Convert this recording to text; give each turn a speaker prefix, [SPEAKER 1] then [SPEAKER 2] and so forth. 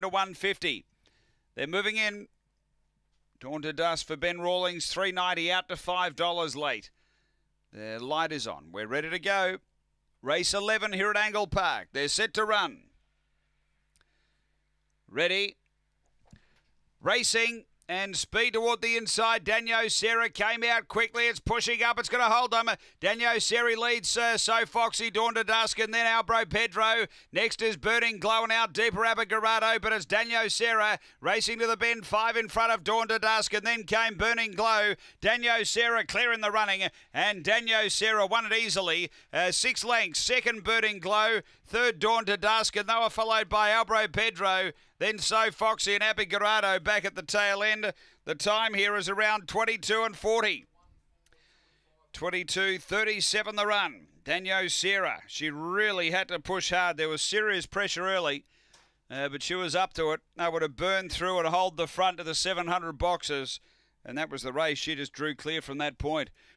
[SPEAKER 1] to 150. They're moving in. Dawn to dusk for Ben Rawlings, 390 out to $5 late. The light is on. We're ready to go. Race 11 here at Angle Park. They're set to run. Ready. Racing. And speed toward the inside. Daniel Serra came out quickly. It's pushing up. It's going to hold them. Daniel Serra leads uh, So Foxy, Dawn to Dusk, and then Albro Pedro. Next is Burning Glow and out deeper Abagarado, but it's Daniel Serra racing to the bend. Five in front of Dawn to Dusk, and then came Burning Glow. Daniel Serra clear in the running, and Daniel Serra won it easily. Uh, six lengths. Second Burning Glow, third Dawn to Dusk, and they were followed by Albro Pedro. Then So Foxy and Abigarado back at the tail end and the time here is around 22 and 40. 22 37 the run. Danielle Sierra. she really had to push hard. There was serious pressure early, uh, but she was up to it. Able to burn through and hold the front of the 700 boxes, and that was the race. She just drew clear from that point.